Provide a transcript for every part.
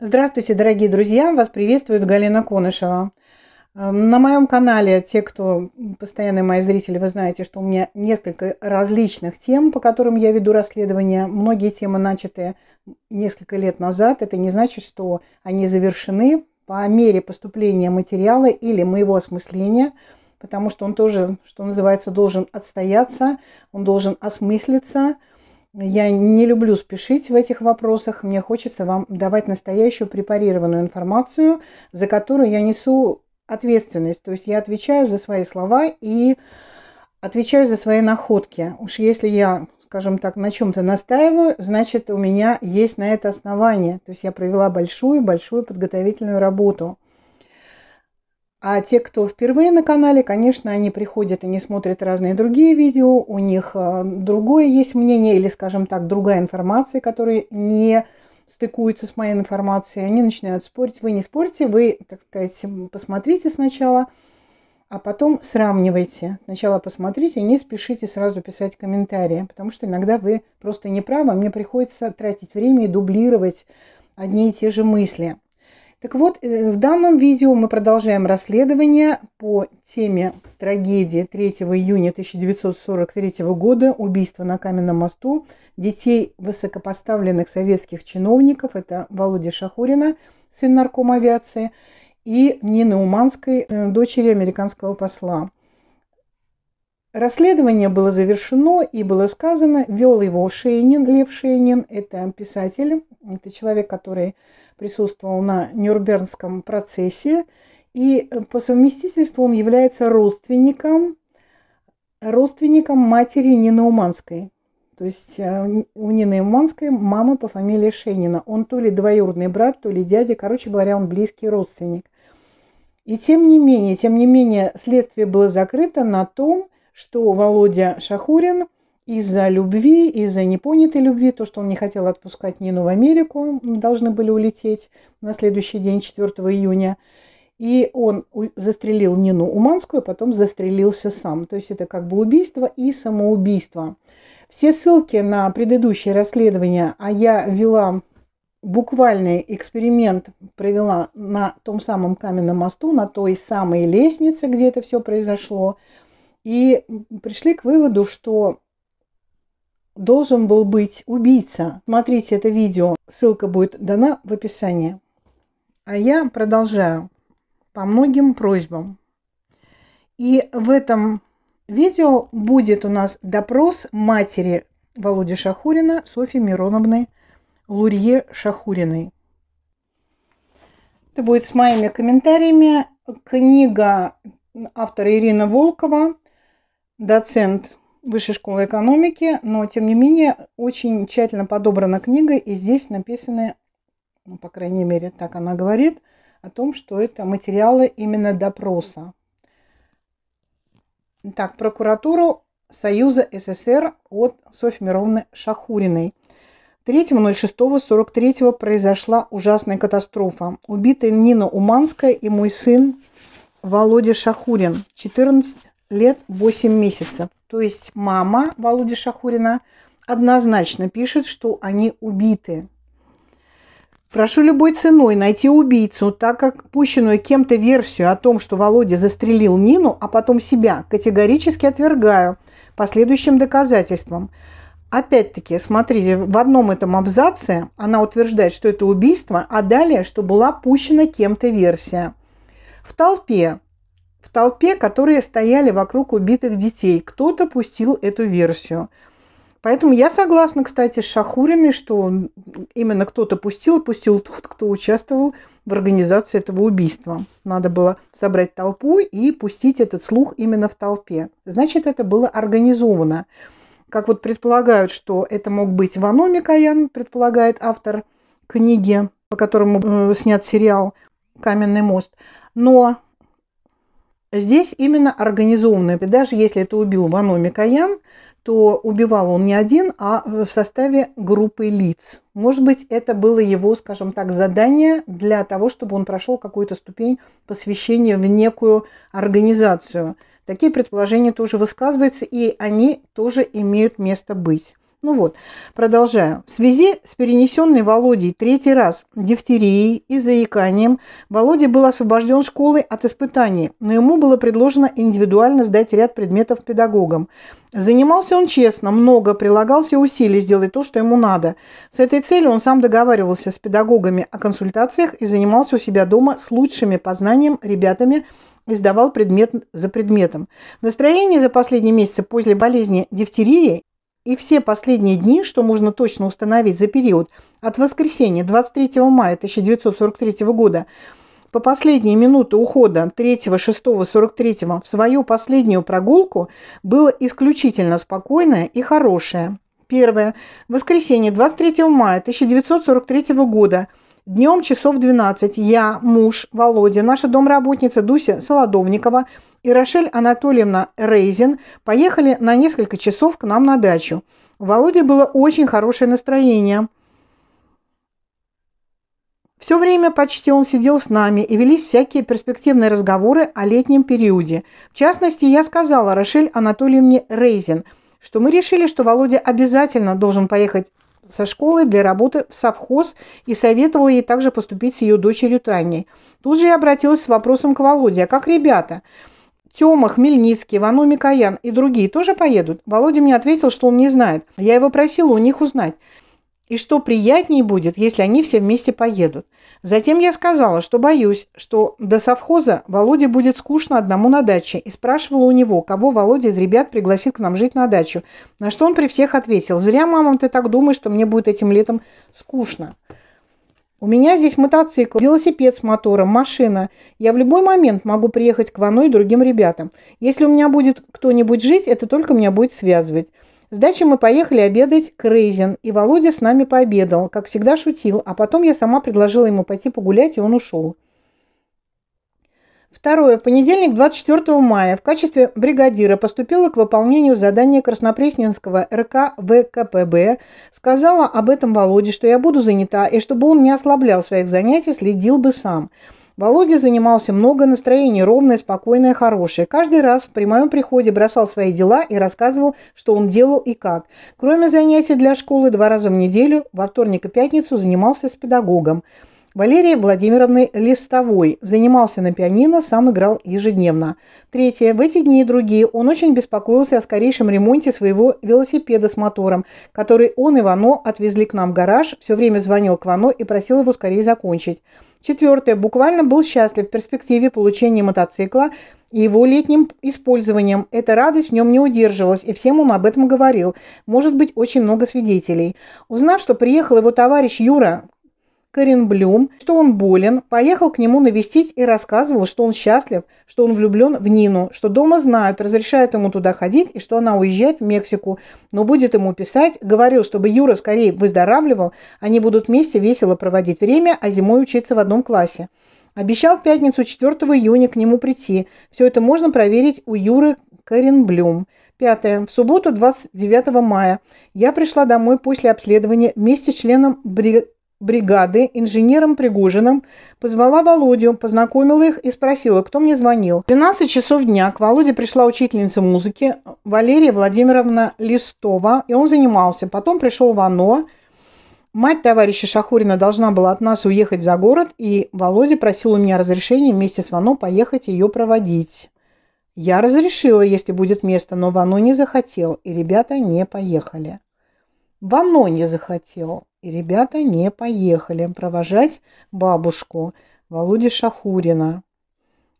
Здравствуйте, дорогие друзья! Вас приветствует Галина Конышева. Эм, на моем канале, те, кто постоянные мои зрители, вы знаете, что у меня несколько различных тем, по которым я веду расследования. Многие темы начаты несколько лет назад. Это не значит, что они завершены по мере поступления материала или моего осмысления, потому что он тоже, что называется, должен отстояться, он должен осмыслиться – я не люблю спешить в этих вопросах. Мне хочется вам давать настоящую препарированную информацию, за которую я несу ответственность. То есть я отвечаю за свои слова и отвечаю за свои находки. Уж если я, скажем так, на чем-то настаиваю, значит, у меня есть на это основание. То есть я провела большую-большую подготовительную работу. А те, кто впервые на канале, конечно, они приходят и не смотрят разные другие видео, у них э, другое есть мнение или, скажем так, другая информация, которая не стыкуется с моей информацией, они начинают спорить. Вы не спорьте, вы, так сказать, посмотрите сначала, а потом сравнивайте. Сначала посмотрите, не спешите сразу писать комментарии, потому что иногда вы просто не правы, а мне приходится тратить время и дублировать одни и те же мысли. Так вот, э, в данном видео мы продолжаем расследование по теме трагедии 3 июня 1943 года убийства на Каменном мосту детей высокопоставленных советских чиновников. Это Володя Шахурина, сын наркома авиации, и Нины Уманской, э, дочери американского посла. Расследование было завершено и было сказано, вел его Шейнин, Лев Шейнин, это писатель, это человек, который присутствовал на Нюрнбергском процессе, и э, по совместительству он является родственником, родственником матери Нины Уманской. То есть э, у Нины Уманской мама по фамилии Шенина. Он то ли двоюродный брат, то ли дядя. Короче говоря, он близкий родственник. И тем не менее, тем не менее, следствие было закрыто на том, что Володя Шахурин из-за любви, из-за непонятой любви, то, что он не хотел отпускать Нину в Америку, должны были улететь на следующий день, 4 июня. И он застрелил Нину Уманскую, а потом застрелился сам. То есть это как бы убийство и самоубийство. Все ссылки на предыдущие расследования, а я вела буквальный эксперимент, провела на том самом каменном мосту, на той самой лестнице, где это все произошло. И пришли к выводу, что должен был быть убийца. Смотрите это видео, ссылка будет дана в описании. А я продолжаю по многим просьбам. И в этом видео будет у нас допрос матери Володи Шахурина Софьи Мироновны Лурье Шахуриной. Это будет с моими комментариями. Книга автора Ирина Волкова, доцент высшей школы экономики, но тем не менее очень тщательно подобрана книга, и здесь написаны, ну, по крайней мере, так она говорит, о том, что это материалы именно допроса. Так, прокуратуру Союза СССр от Софьи Мировны Шахуриной. 3.06.43 произошла ужасная катастрофа. Убиты Нина Уманская и мой сын Володя Шахурин. 14 лет 8 месяцев. То есть мама Володи Шахурина однозначно пишет, что они убиты. Прошу любой ценой найти убийцу, так как пущенную кем-то версию о том, что Володя застрелил Нину, а потом себя, категорически отвергаю по следующим доказательствам. Опять-таки, смотрите, в одном этом абзаце она утверждает, что это убийство, а далее, что была пущена кем-то версия. В толпе толпе, которые стояли вокруг убитых детей. Кто-то пустил эту версию. Поэтому я согласна, кстати, с Шахуриной, что именно кто-то пустил, пустил тот, кто участвовал в организации этого убийства. Надо было собрать толпу и пустить этот слух именно в толпе. Значит, это было организовано. Как вот предполагают, что это мог быть Вано Микоян, предполагает автор книги, по которому э, снят сериал «Каменный мост». Но Здесь именно организованное. Даже если это убил Вано Микоян, то убивал он не один, а в составе группы лиц. Может быть, это было его, скажем так, задание для того, чтобы он прошел какую-то ступень посвящения в некую организацию. Такие предположения тоже высказываются, и они тоже имеют место быть. Ну вот, продолжаю. В связи с перенесенной Володей третий раз дифтерией и заиканием, Володя был освобожден школой от испытаний, но ему было предложено индивидуально сдать ряд предметов педагогам. Занимался он честно, много, прилагал все усилия сделать то, что ему надо. С этой целью он сам договаривался с педагогами о консультациях и занимался у себя дома с лучшими по знаниям ребятами, и сдавал предмет за предметом. Настроение за последние месяцы после болезни дифтерии и все последние дни, что можно точно установить за период от воскресенья 23 мая 1943 года по последние минуты ухода 3, 6, 43 в свою последнюю прогулку было исключительно спокойное и хорошее. Первое. Воскресенье 23 мая 1943 года – Днем часов 12 я, муж, Володя, наша домработница Дуся Солодовникова и Рошель Анатольевна Рейзин поехали на несколько часов к нам на дачу. У Володи было очень хорошее настроение. Все время почти он сидел с нами, и велись всякие перспективные разговоры о летнем периоде. В частности, я сказала Рошель Анатольевне Рейзин, что мы решили, что Володя обязательно должен поехать со школы для работы в совхоз и советовала ей также поступить с ее дочерью Таней. Тут же я обратилась с вопросом к Володе. «А как ребята?» Тёма, Хмельницкий, Вану Микоян и другие тоже поедут? Володя мне ответил, что он не знает. Я его просила у них узнать. И что приятнее будет, если они все вместе поедут. Затем я сказала, что боюсь, что до совхоза Володе будет скучно одному на даче, и спрашивала у него, кого Володя из ребят пригласит к нам жить на дачу. На что он при всех ответил, «Зря, мама, ты так думаешь, что мне будет этим летом скучно». У меня здесь мотоцикл, велосипед с мотором, машина. Я в любой момент могу приехать к Вану и другим ребятам. Если у меня будет кто-нибудь жить, это только меня будет связывать. С дачи мы поехали обедать к Рейзин, и Володя с нами пообедал, как всегда шутил, а потом я сама предложила ему пойти погулять, и он ушел. Второе. В понедельник, 24 мая, в качестве бригадира поступила к выполнению задания Краснопресненского РК ВКПБ. Сказала об этом Володе, что я буду занята, и чтобы он не ослаблял своих занятий, следил бы сам. Володя занимался много, настроение ровное, спокойное, хорошее. Каждый раз при моем приходе бросал свои дела и рассказывал, что он делал и как. Кроме занятий для школы два раза в неделю, во вторник и пятницу занимался с педагогом. Валерии Владимировны Листовой. Занимался на пианино, сам играл ежедневно. Третье. В эти дни и другие он очень беспокоился о скорейшем ремонте своего велосипеда с мотором, который он и Вано отвезли к нам в гараж, все время звонил к Вано и просил его скорее закончить. Четвертое. Буквально был счастлив в перспективе получения мотоцикла и его летним использованием. Эта радость в нем не удерживалась, и всем он об этом говорил. Может быть, очень много свидетелей. Узнав, что приехал его товарищ Юра, Коренблюм, что он болен, поехал к нему навестить и рассказывал, что он счастлив, что он влюблен в Нину, что дома знают, разрешают ему туда ходить и что она уезжает в Мексику, но будет ему писать. Говорил, чтобы Юра скорее выздоравливал, они будут вместе весело проводить время, а зимой учиться в одном классе. Обещал в пятницу 4 июня к нему прийти. Все это можно проверить у Юры Коренблюм. Пятое. В субботу 29 мая я пришла домой после обследования вместе с членом бри бригады инженером Пригожиным, позвала Володю, познакомила их и спросила, кто мне звонил. В 12 часов дня к Володе пришла учительница музыки Валерия Владимировна Листова, и он занимался. Потом пришел Вано. Мать товарища Шахурина должна была от нас уехать за город, и Володя просил у меня разрешения вместе с Вано поехать ее проводить. Я разрешила, если будет место, но Вано не захотел, и ребята не поехали. Вано не захотел. И ребята не поехали провожать бабушку Володи Шахурина.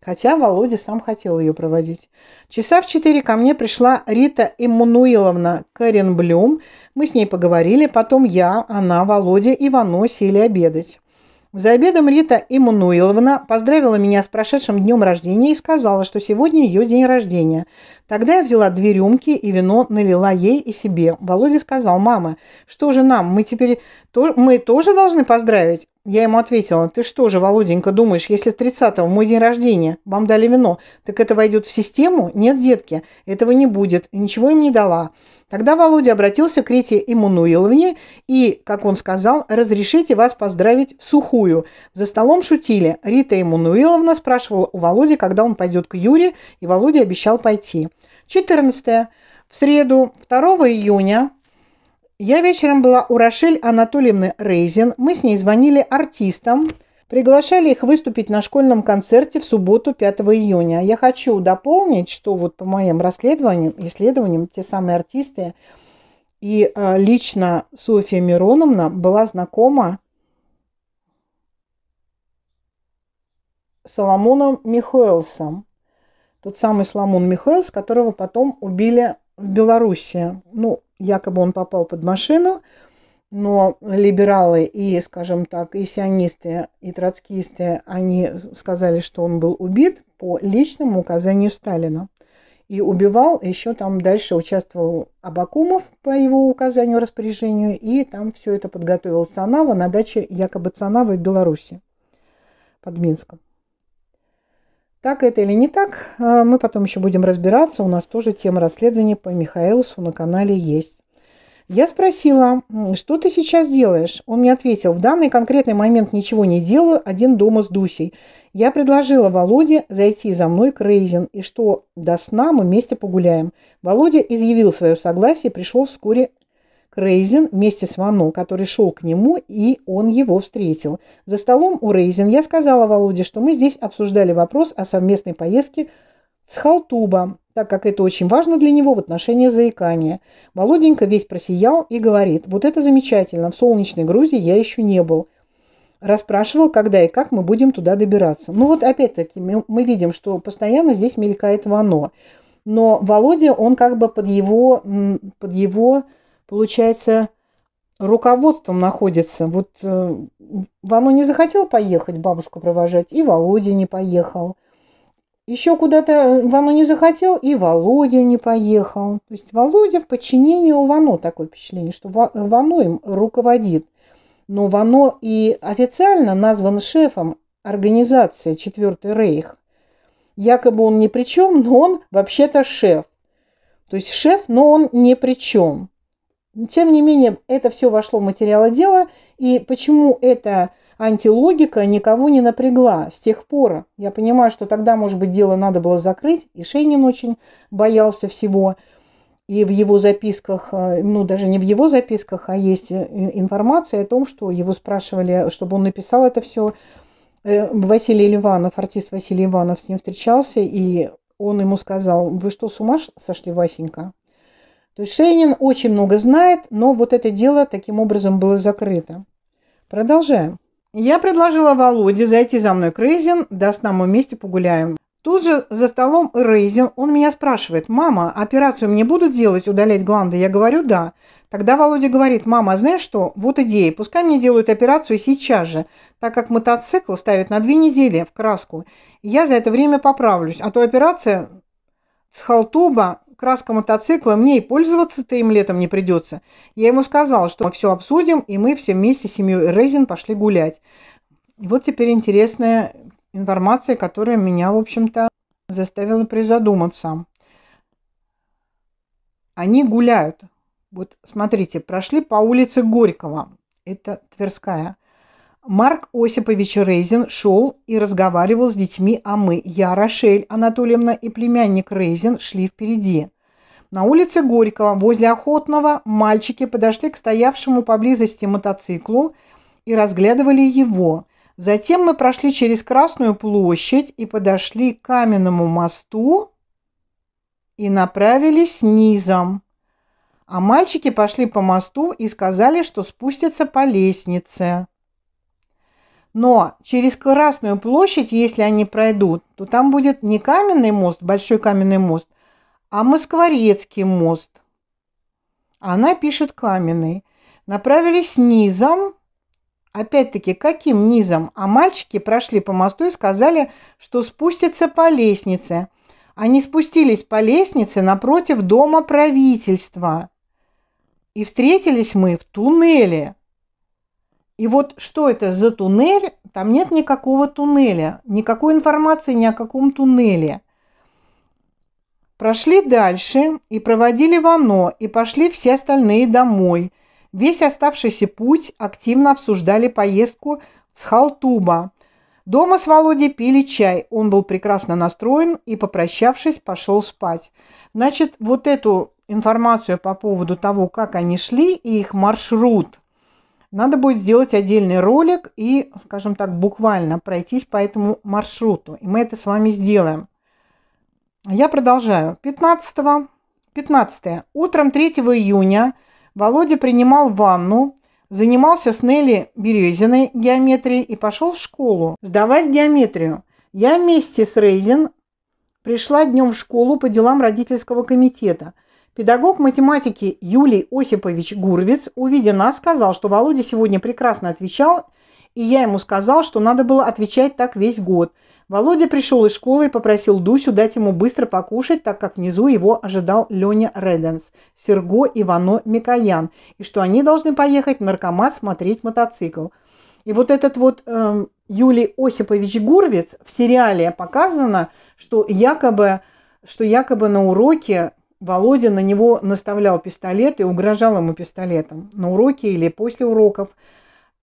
Хотя Володя сам хотел ее проводить. Часа в четыре ко мне пришла Рита Эммануиловна Каренблюм. Мы с ней поговорили, потом я, она, Володя и Вано сели обедать. За обедом Рита Иммануиловна поздравила меня с прошедшим днем рождения и сказала, что сегодня ее день рождения. Тогда я взяла две рюмки и вино налила ей и себе. Володя сказал, мама, что же нам, мы теперь то... мы тоже должны поздравить? Я ему ответила, ты что же, Володенька, думаешь, если 30-го мой день рождения, вам дали вино, так это войдет в систему? Нет, детки, этого не будет. И ничего им не дала. Тогда Володя обратился к Рите Иммануиловне и, как он сказал, «разрешите вас поздравить в сухую». За столом шутили. Рита Иммануиловна спрашивала у Володи, когда он пойдет к Юре, и Володя обещал пойти. 14. -е. В среду 2 июня я вечером была у Рашель Анатольевны Рейзин. Мы с ней звонили артистам – Приглашали их выступить на школьном концерте в субботу 5 июня. Я хочу дополнить, что вот по моим расследованиям, исследованиям, те самые артисты и э, лично Софья Мироновна была знакома Соломоном Михаэлсом. Тот самый Соломон Михаэлс, которого потом убили в Белоруссии. Ну, якобы он попал под машину – но либералы и, скажем так, и сионисты, и троцкисты, они сказали, что он был убит по личному указанию Сталина. И убивал, еще там дальше участвовал Абакумов по его указанию, распоряжению, и там все это подготовил Санава на даче якобы Цанава в Беларуси под Минском. Так это или не так, а мы потом еще будем разбираться. У нас тоже тема расследования по Михаилсу на канале есть. Я спросила, что ты сейчас делаешь? Он мне ответил, в данный конкретный момент ничего не делаю, один дома с Дусей. Я предложила Володе зайти за мной к Рейзин, и что до сна мы вместе погуляем. Володя изъявил свое согласие, пришел вскоре к Рейзин вместе с Вану, который шел к нему, и он его встретил. За столом у Рейзин я сказала Володе, что мы здесь обсуждали вопрос о совместной поездке с халтуба, так как это очень важно для него в отношении заикания. Молоденько весь просиял и говорит, вот это замечательно, в солнечной Грузии я еще не был. Расспрашивал, когда и как мы будем туда добираться. Ну вот опять-таки мы видим, что постоянно здесь мелькает вано. Но Володя, он как бы под его, под его получается, руководством находится. Вот э, Вано не захотел поехать бабушку провожать, и Володя не поехал еще куда-то э, Вано не захотел, и Володя не поехал. То есть Володя в подчинении у Вано такое впечатление, что э, Вано им руководит. Но Вано и официально назван шефом организации «Четвертый рейх». Якобы он ни при чем, но он вообще-то шеф. То есть шеф, но он ни при чем. Тем не менее, это все вошло в материалы дела. И почему это антилогика никого не напрягла с тех пор. Я понимаю, что тогда, может быть, дело надо было закрыть, и Шейнин очень боялся всего. И в его записках, э, ну даже не в его записках, а есть э, информация о том, что его спрашивали, чтобы он написал это все. Э, Василий Иванов, артист Василий Иванов с ним встречался, и он ему сказал, вы что, с ума сошли, Васенька? То есть Шейнин очень много знает, но вот это дело таким образом было закрыто. Продолжаем. Я предложила Володе зайти за мной к Рейзин, даст нам вместе погуляем. Тут же за столом Рейзин, он меня спрашивает, «Мама, операцию мне будут делать, удалять гланды?» Я говорю, «Да». Тогда Володя говорит, «Мама, а знаешь что? Вот идея. Пускай мне делают операцию сейчас же, так как мотоцикл ставят на две недели в краску. Я за это время поправлюсь, а то операция с халтуба Краска мотоцикла, мне и пользоваться-то им летом не придется. Я ему сказала, что мы все обсудим, и мы все вместе с семьей Рейзин пошли гулять. И вот теперь интересная информация, которая меня, в общем-то, заставила призадуматься. Они гуляют. Вот смотрите, прошли по улице Горького. Это Тверская. Марк Осипович Рейзин шел и разговаривал с детьми, а мы, я, Рошель Анатольевна и племянник Рейзин шли впереди. На улице Горького, возле Охотного, мальчики подошли к стоявшему поблизости мотоциклу и разглядывали его. Затем мы прошли через Красную площадь и подошли к каменному мосту и направились низом. А мальчики пошли по мосту и сказали, что спустятся по лестнице. Но через Красную площадь, если они пройдут, то там будет не каменный мост, большой каменный мост, а Москворецкий мост. Она пишет каменный. Направились низом. Опять-таки, каким низом? А мальчики прошли по мосту и сказали, что спустятся по лестнице. Они спустились по лестнице напротив дома правительства. И встретились мы в туннеле. И вот что это за туннель? Там нет никакого туннеля, никакой информации ни о каком туннеле. Прошли дальше и проводили Вано, и пошли все остальные домой. Весь оставшийся путь активно обсуждали поездку с Халтуба. Дома с Володей пили чай, он был прекрасно настроен и, попрощавшись, пошел спать. Значит, вот эту информацию по поводу того, как они шли и их маршрут, надо будет сделать отдельный ролик и, скажем так, буквально пройтись по этому маршруту. И мы это с вами сделаем. Я продолжаю. 15, -го, 15. -е. Утром 3 июня Володя принимал ванну, занимался с Нелли Березиной геометрией и пошел в школу сдавать геометрию. Я вместе с Рейзин пришла днем в школу по делам родительского комитета. Педагог математики Юлий Осипович Гурвиц, увидя нас, сказал, что Володя сегодня прекрасно отвечал, и я ему сказал, что надо было отвечать так весь год – Володя пришел из школы и попросил Дусю дать ему быстро покушать, так как внизу его ожидал Леня Реденс, Серго Ивано Вано Микоян, и что они должны поехать в наркомат смотреть мотоцикл. И вот этот вот э, Юлий Осипович Гурвиц в сериале показано, что якобы, что якобы на уроке Володя на него наставлял пистолет и угрожал ему пистолетом на уроке или после уроков.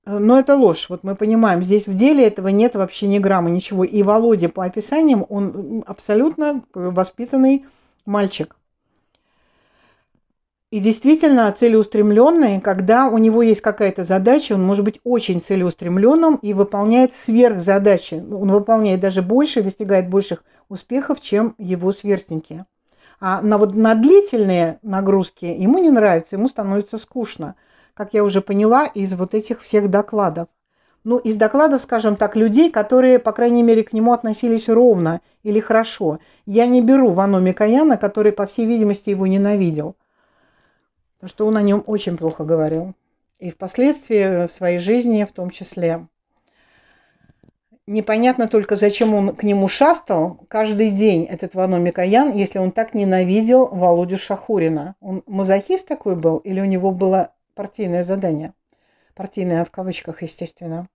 Э, но это ложь. Вот мы понимаем, здесь в деле этого нет вообще ни грамма, ничего. И Володя по описаниям, он абсолютно воспитанный мальчик. И действительно целеустремленный, когда у него есть какая-то задача, он может быть очень целеустремленным и выполняет сверхзадачи. Ну, он выполняет даже больше, достигает больших успехов, чем его сверстники. А на, вот, на длительные нагрузки ему не нравится, ему становится скучно – как я уже поняла, из вот этих всех докладов. Ну, из докладов, скажем так, людей, которые, по крайней мере, к нему относились ровно или хорошо. Я не беру Вано Микояна, который, по всей видимости, его ненавидел. Потому что он о нем очень плохо говорил. И впоследствии э, в своей жизни в том числе. Непонятно только, зачем он к нему шастал каждый день, этот Вано Микоян, если он так ненавидел Володю Шахурина. Он мазохист такой был или у него было партийное задание. Партийное в кавычках, естественно.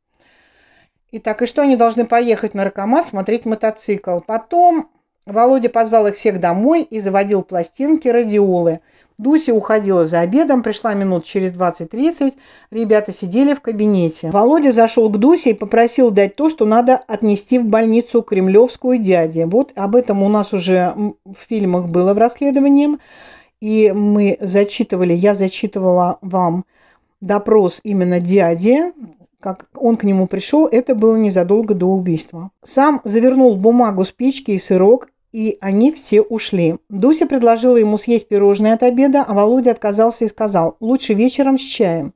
И так, и что они должны поехать на наркомат смотреть мотоцикл. Потом Володя позвал их всех домой и заводил пластинки радиолы. Дуся уходила за обедом, пришла минут через 20-30, ребята сидели в кабинете. Володя зашел к Дусе и попросил дать то, что надо отнести в больницу Кремлевскую дяде. Вот об этом у нас уже в фильмах было в расследовании. И мы зачитывали, я зачитывала вам допрос именно дяди, как он к нему пришел, это было незадолго до убийства. Сам завернул в бумагу спички и сырок, и они все ушли. Дуся предложила ему съесть пирожное от обеда, а Володя отказался и сказал, лучше вечером с чаем.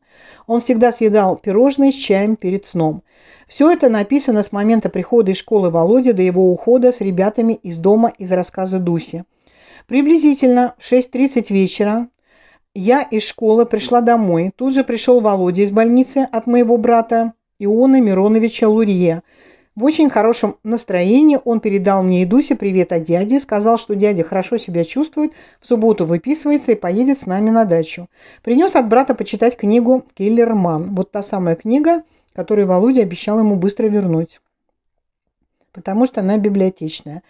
Он всегда съедал пирожное с чаем перед сном. Все это написано с момента прихода из школы Володи до его ухода с ребятами из дома из рассказа Дуси. Приблизительно в 6.30 вечера я из школы пришла домой. Тут же пришел Володя из больницы от моего брата Иона Мироновича Лурье. В очень хорошем настроении он передал мне и Дусе привет от дяди, сказал, что дядя хорошо себя чувствует, в субботу выписывается и поедет с нами на дачу. Принес от брата почитать книгу «Киллерман». Вот та самая книга, которую Володя обещал ему быстро вернуть, потому что она библиотечная.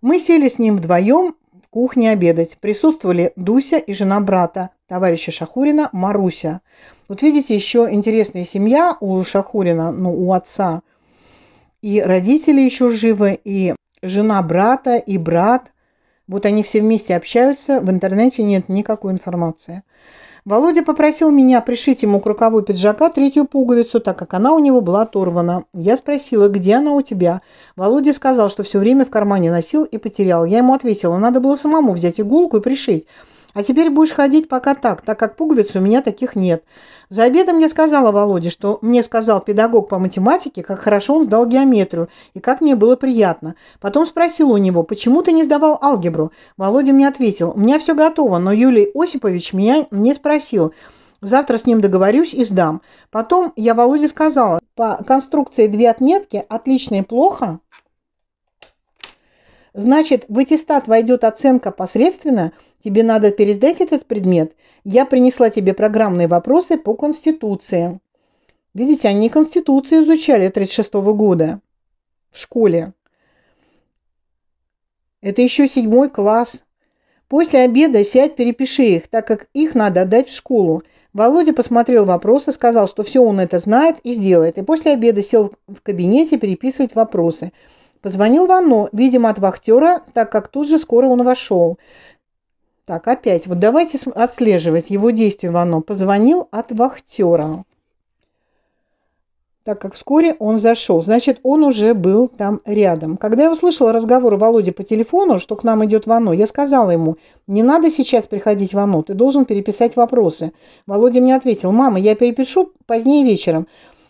Мы сели с ним вдвоем, в кухне обедать. Присутствовали Дуся и жена брата, товарища Шахурина, Маруся. Вот видите, еще интересная семья у Шахурина, ну, у отца. И родители еще живы, и жена брата, и брат. Вот они все вместе общаются, в интернете нет никакой информации. Володя попросил меня пришить ему к рукаву пиджака третью пуговицу, так как она у него была оторвана. Я спросила, где она у тебя. Володя сказал, что все время в кармане носил и потерял. Я ему ответила, надо было самому взять иголку и пришить. А теперь будешь ходить пока так, так как пуговиц у меня таких нет. За обедом я сказала Володе, что мне сказал педагог по математике, как хорошо он сдал геометрию и как мне было приятно. Потом спросила у него, почему ты не сдавал алгебру? Володя мне ответил, у меня все готово, но Юлий Осипович меня не спросил. Завтра с ним договорюсь и сдам. Потом я Володе сказала, по конструкции две отметки, отлично и плохо, Значит, в аттестат войдет оценка посредственно, тебе надо пересдать этот предмет. Я принесла тебе программные вопросы по Конституции. Видите, они Конституцию изучали 36 -го года в школе. Это еще седьмой класс. После обеда сядь, перепиши их, так как их надо отдать в школу. Володя посмотрел вопросы, сказал, что все он это знает и сделает. И после обеда сел в кабинете переписывать вопросы – Позвонил Вано, видимо, от вахтера, так как тут же скоро он вошел. Так, опять. Вот давайте отслеживать его действие Вано. Позвонил от вахтера. Так как вскоре он зашел. Значит, он уже был там рядом. Когда я услышала разговор Володи по телефону, что к нам идет Вано, я сказала ему, не надо сейчас приходить Вано, ты должен переписать вопросы. Володя мне ответил, мама, я перепишу позднее вечером.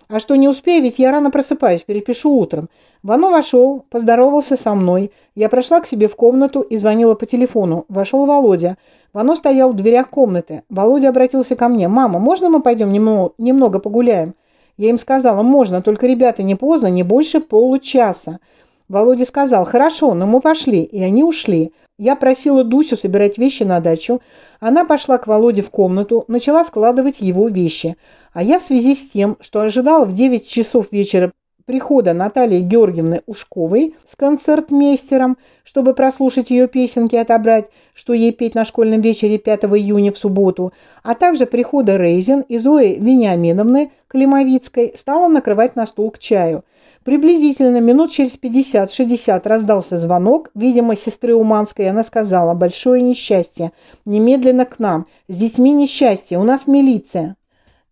А что не успею, ведь я рано просыпаюсь, перепишу утром. Вано вошел, поздоровался со мной. Я прошла к себе в комнату и звонила по телефону. Вошел Володя. Вано стоял в дверях комнаты. Володя обратился ко мне. «Мама, можно мы пойдем немного погуляем?» Я им сказала, «Можно, только, ребята, не поздно, не больше получаса». Володя сказал, «Хорошо, но мы пошли». И они ушли. Я просила Дусю собирать вещи на дачу. Она пошла к Володе в комнату, начала складывать его вещи. А я в связи с тем, что ожидала в 9 часов вечера прихода Натальи Георгиевны Ушковой с концертмейстером, чтобы прослушать ее песенки и отобрать, что ей петь на школьном вечере 5 июня в субботу, а также прихода Рейзин и Зои Вениаминовны Климовицкой стала накрывать на стол к чаю. Приблизительно минут через 50-60 раздался звонок, видимо, сестры Уманской, она сказала «Большое несчастье! Немедленно к нам! С детьми несчастье! У нас милиция!»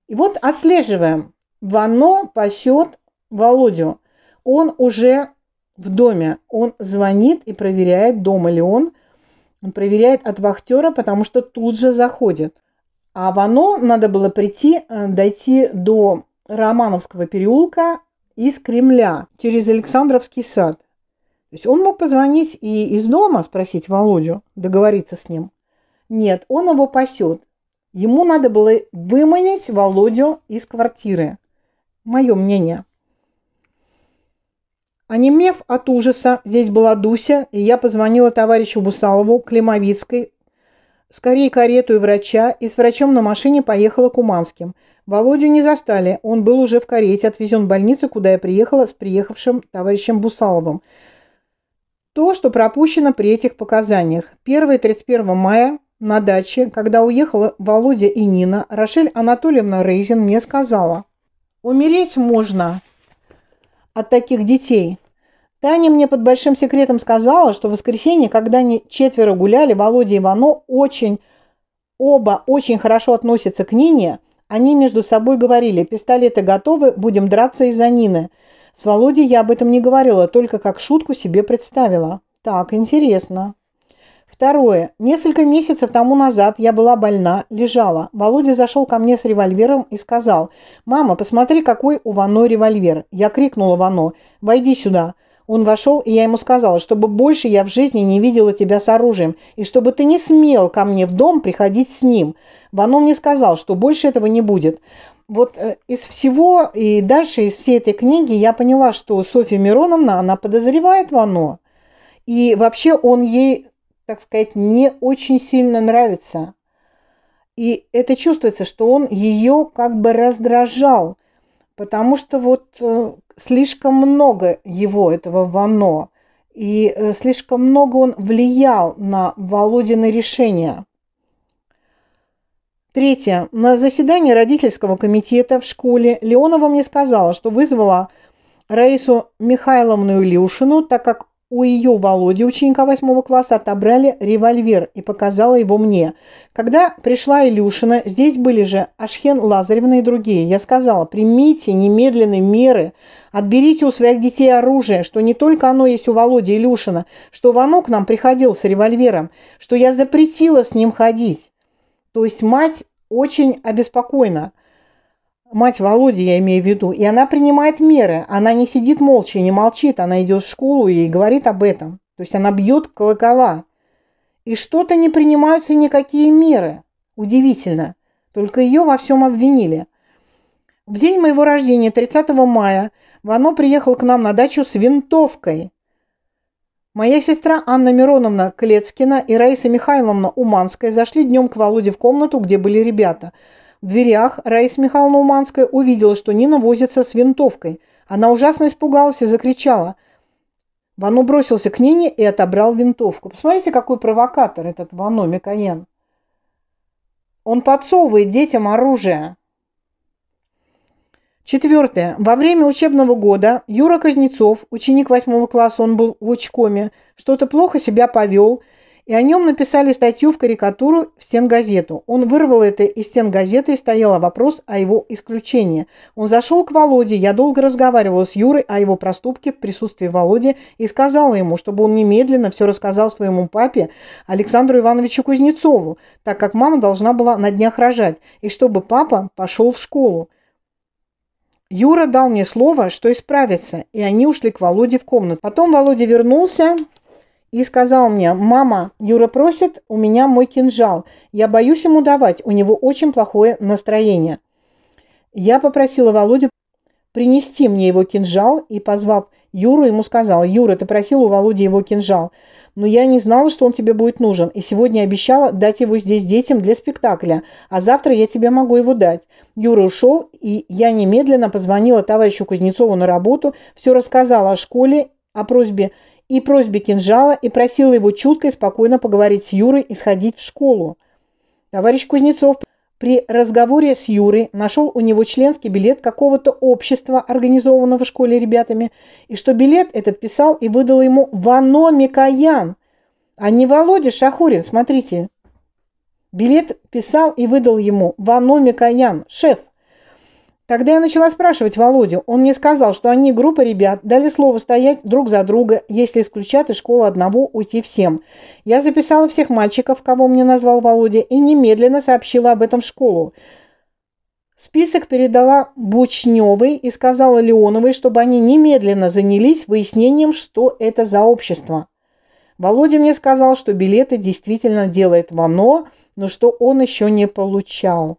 И вот отслеживаем. Вано пасет Володю. Он уже в доме. Он звонит и проверяет, дома ли он. Он проверяет от вахтера, потому что тут же заходит. А в оно надо было прийти, э, дойти до Романовского переулка из Кремля через Александровский сад. То есть он мог позвонить и из дома спросить Володю, договориться с ним. Нет, он его пасет. Ему надо было выманить Володю из квартиры. Мое мнение. Онемев от ужаса, здесь была Дуся, и я позвонила товарищу Бусалову, Климовицкой, скорее карету и врача, и с врачом на машине поехала к Уманским. Володю не застали, он был уже в карете, отвезен в больницу, куда я приехала с приехавшим товарищем Бусаловым. То, что пропущено при этих показаниях. 1 31 мая на даче, когда уехала Володя и Нина, Рошель Анатольевна Рейзин мне сказала, «Умереть можно, от таких детей. Таня мне под большим секретом сказала, что в воскресенье, когда они четверо гуляли, Володя и Вано очень, оба очень хорошо относятся к Нине. Они между собой говорили, пистолеты готовы, будем драться из-за Нины. С Володей я об этом не говорила, только как шутку себе представила. Так, интересно. Второе. Несколько месяцев тому назад я была больна, лежала. Володя зашел ко мне с револьвером и сказал, «Мама, посмотри, какой у Вано револьвер». Я крикнула Вано, «Войди сюда». Он вошел, и я ему сказала, чтобы больше я в жизни не видела тебя с оружием, и чтобы ты не смел ко мне в дом приходить с ним. Вано мне сказал, что больше этого не будет. Вот э, из всего и дальше из всей этой книги я поняла, что Софья Мироновна, она подозревает Вано. И вообще он ей так сказать, не очень сильно нравится. И это чувствуется, что он ее как бы раздражал, потому что вот э, слишком много его, этого Вано, и э, слишком много он влиял на Володины решения. Третье. На заседании родительского комитета в школе Леонова мне сказала, что вызвала Раису Михайловну Илюшину, так как у ее Володи, ученика восьмого класса, отобрали револьвер и показала его мне. Когда пришла Илюшина, здесь были же Ашхен Лазаревна и другие. Я сказала, примите немедленные меры, отберите у своих детей оружие, что не только оно есть у Володи Илюшина, что Вано к нам приходил с револьвером, что я запретила с ним ходить. То есть мать очень обеспокоена – мать Володи, я имею в виду, и она принимает меры. Она не сидит молча не молчит, она идет в школу и говорит об этом. То есть она бьет колокола. И что-то не принимаются никакие меры. Удивительно. Только ее во всем обвинили. В день моего рождения, 30 мая, Вано приехал к нам на дачу с винтовкой. Моя сестра Анна Мироновна Клецкина и Раиса Михайловна Уманская зашли днем к Володе в комнату, где были ребята – в дверях Раиса Михайловна Уманская увидела, что Нина возится с винтовкой. Она ужасно испугалась и закричала. Вану бросился к Нине и отобрал винтовку. Посмотрите, какой провокатор этот Вану Микоян. Он подсовывает детям оружие. Четвертое. Во время учебного года Юра Кузнецов, ученик восьмого класса, он был в учкоме, что-то плохо себя повел – и о нем написали статью в карикатуру в стенгазету. Он вырвал это из стенгазеты и стоял а вопрос о его исключении. Он зашел к Володе, я долго разговаривала с Юрой о его проступке в присутствии Володи и сказала ему, чтобы он немедленно все рассказал своему папе Александру Ивановичу Кузнецову, так как мама должна была на днях рожать, и чтобы папа пошел в школу. Юра дал мне слово, что исправится, и они ушли к Володе в комнату. Потом Володя вернулся, и сказал мне, мама, Юра просит у меня мой кинжал. Я боюсь ему давать, у него очень плохое настроение. Я попросила Володю принести мне его кинжал и, позвав Юру, ему сказал, Юра, ты просил у Володи его кинжал, но я не знала, что он тебе будет нужен, и сегодня обещала дать его здесь детям для спектакля, а завтра я тебе могу его дать. Юра ушел, и я немедленно позвонила товарищу Кузнецову на работу, все рассказала о школе, о просьбе и просьбе кинжала и просила его чутко и спокойно поговорить с Юрой и сходить в школу. Товарищ Кузнецов при разговоре с Юрой нашел у него членский билет какого-то общества, организованного в школе ребятами, и что билет этот писал и выдал ему Вано Микоян, а не Володя Шахурин, смотрите. Билет писал и выдал ему Вано Микоян, шеф. Тогда я начала спрашивать Володю, он мне сказал, что они, группа ребят, дали слово стоять друг за друга, если исключат из школы одного, уйти всем. Я записала всех мальчиков, кого мне назвал Володя, и немедленно сообщила об этом в школу. Список передала Бучневой и сказала Леоновой, чтобы они немедленно занялись выяснением, что это за общество. Володя мне сказал, что билеты действительно делает Вано, но что он еще не получал.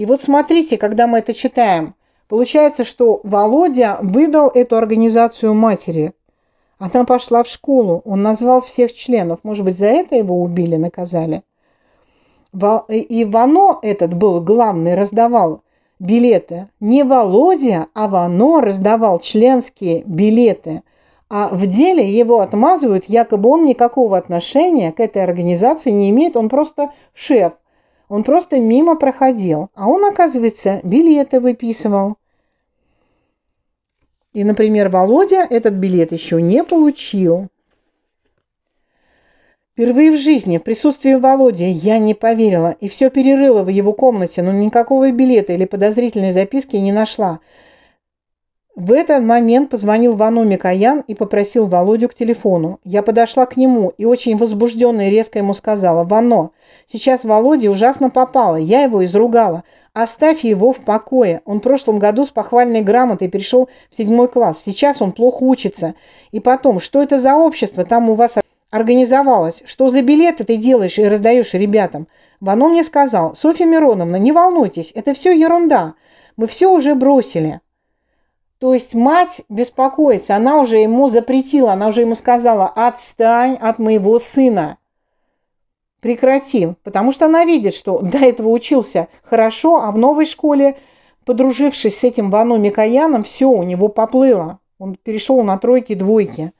И вот смотрите, когда мы это читаем, получается, что Володя выдал эту организацию матери. Она пошла в школу, он назвал всех членов. Может быть, за это его убили, наказали. И Вано этот был главный, раздавал билеты. Не Володя, а Вано раздавал членские билеты. А в деле его отмазывают, якобы он никакого отношения к этой организации не имеет, он просто шеф – он просто мимо проходил, а он, оказывается, билеты выписывал. И, например, Володя этот билет еще не получил. Впервые в жизни в присутствии Володи я не поверила и все перерыла в его комнате, но никакого билета или подозрительной записки не нашла – в этот момент позвонил Вану Микоян и попросил Володю к телефону. Я подошла к нему и очень возбужденно и резко ему сказала, «Вано, сейчас Володе ужасно попало, я его изругала. Оставь его в покое. Он в прошлом году с похвальной грамотой перешел в седьмой класс. Сейчас он плохо учится. И потом, что это за общество там у вас организовалось? Что за билеты ты делаешь и раздаешь ребятам?» Вано мне сказал, «Софья Мироновна, не волнуйтесь, это все ерунда. Мы все уже бросили». То есть мать беспокоится, она уже ему запретила, она уже ему сказала, отстань от моего сына, прекрати. Потому что она видит, что до этого учился хорошо, а в новой школе, подружившись с этим Вану Микояном, все у него поплыло. Он перешел на тройки, двойки.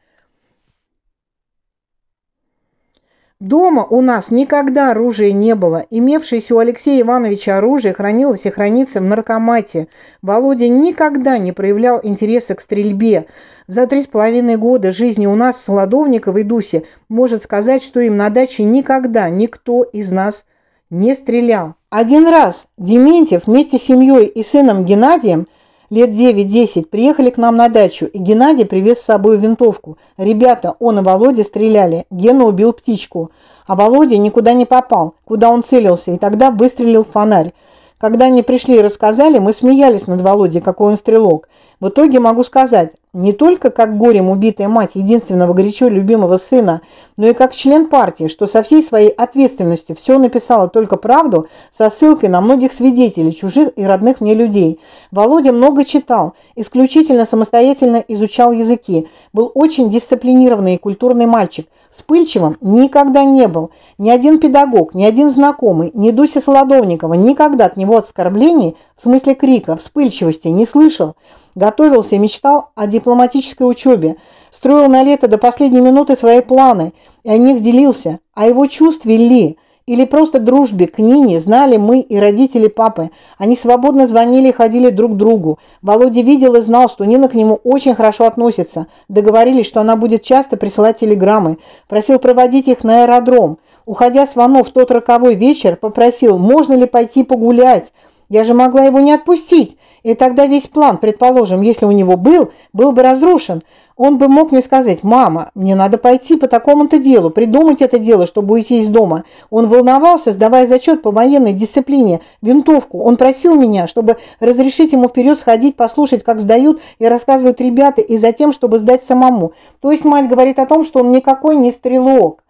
Дома у нас никогда оружия не было. Имевшееся у Алексея Ивановича оружие хранилось и хранится в наркомате. Володя никогда не проявлял интереса к стрельбе. За три с половиной года жизни у нас, Солодовников и Дуси, может сказать, что им на даче никогда никто из нас не стрелял. Один раз Дементьев вместе с семьей и сыном Геннадием – лет 9-10, приехали к нам на дачу, и Геннадий привез с собой винтовку. Ребята, он и Володя стреляли, Гена убил птичку, а Володя никуда не попал, куда он целился, и тогда выстрелил в фонарь. Когда они пришли и рассказали, мы смеялись над Володей, какой он стрелок. В итоге могу сказать, не только как горем убитая мать единственного горячо любимого сына, но и как член партии, что со всей своей ответственностью все написала только правду со ссылкой на многих свидетелей, чужих и родных мне людей. Володя много читал, исключительно самостоятельно изучал языки, был очень дисциплинированный и культурный мальчик, Спыльчивым никогда не был. Ни один педагог, ни один знакомый, ни Дуся Солодовникова никогда от него оскорблений, в смысле крика, вспыльчивости не слышал. Готовился и мечтал о дипломатической учебе. Строил на лето до последней минуты свои планы и о них делился. О а его чувстве Ли или просто дружбе к Нине знали мы и родители папы. Они свободно звонили и ходили друг к другу. Володя видел и знал, что Нина к нему очень хорошо относится. Договорились, что она будет часто присылать телеграммы. Просил проводить их на аэродром. Уходя с Ванов в тот роковой вечер, попросил, можно ли пойти погулять – я же могла его не отпустить, и тогда весь план, предположим, если у него был, был бы разрушен. Он бы мог мне сказать, мама, мне надо пойти по такому-то делу, придумать это дело, чтобы уйти из дома. Он волновался, сдавая зачет по военной дисциплине, винтовку. Он просил меня, чтобы разрешить ему вперед сходить, послушать, как сдают и рассказывают ребята, и затем, чтобы сдать самому. То есть мать говорит о том, что он никакой не стрелок.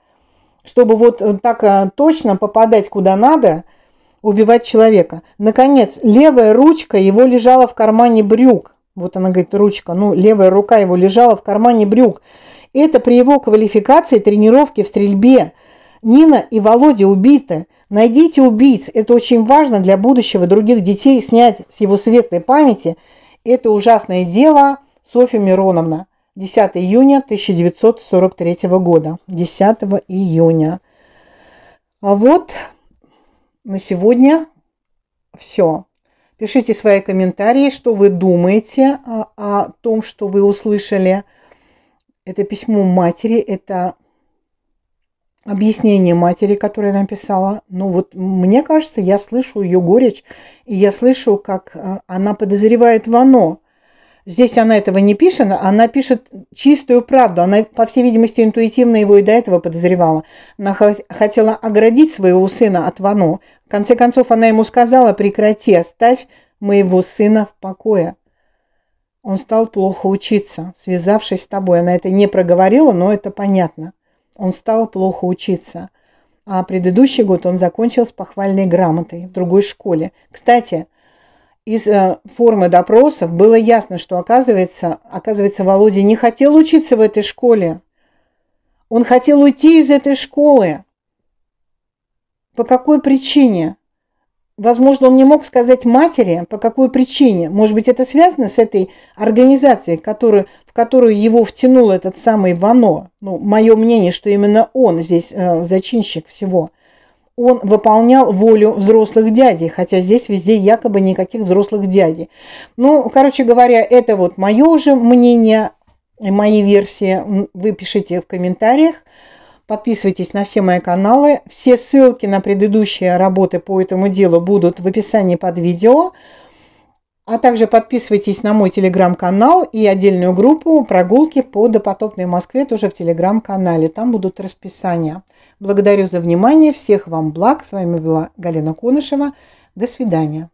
Чтобы вот э, так э, точно попадать куда надо – убивать человека. Наконец, левая ручка его лежала в кармане брюк. Вот она говорит, ручка. Ну, левая рука его лежала в кармане брюк. Это при его квалификации тренировки в стрельбе. Нина и Володя убиты. Найдите убийц. Это очень важно для будущего других детей снять с его светлой памяти это ужасное дело Софья Мироновна. 10 июня 1943 года. 10 июня. А вот на сегодня все. Пишите свои комментарии, что вы думаете о, а, о том, что вы услышали. Это письмо матери, это объяснение матери, которое она писала. Ну вот мне кажется, я слышу ее горечь, и я слышу, как а, она подозревает Вано. Здесь она этого не пишет, она пишет чистую правду. Она, по всей видимости, интуитивно его и до этого подозревала. Она хотела оградить своего сына от Вано, в конце концов, она ему сказала, прекрати, оставь моего сына в покое. Он стал плохо учиться, связавшись с тобой. Она это не проговорила, но это понятно. Он стал плохо учиться. А предыдущий год он закончил с похвальной грамотой в другой школе. Кстати, из э, формы допросов было ясно, что оказывается, оказывается, Володя не хотел учиться в этой школе. Он хотел уйти из этой школы. По какой причине? Возможно, он не мог сказать матери, по какой причине. Может быть, это связано с этой организацией, которую, в которую его втянул этот самый Вано. Ну, мое мнение, что именно он здесь э, зачинщик всего. Он выполнял волю взрослых дядей, хотя здесь везде якобы никаких взрослых дядей. Ну, короче говоря, это вот мое уже мнение, мои версии. Вы пишите в комментариях. Подписывайтесь на все мои каналы. Все ссылки на предыдущие работы по этому делу будут в описании под видео. А также подписывайтесь на мой телеграм-канал и отдельную группу «Прогулки по допотопной Москве» тоже в телеграм-канале. Там будут расписания. Благодарю за внимание. Всех вам благ. С вами была Галина Конышева. До свидания.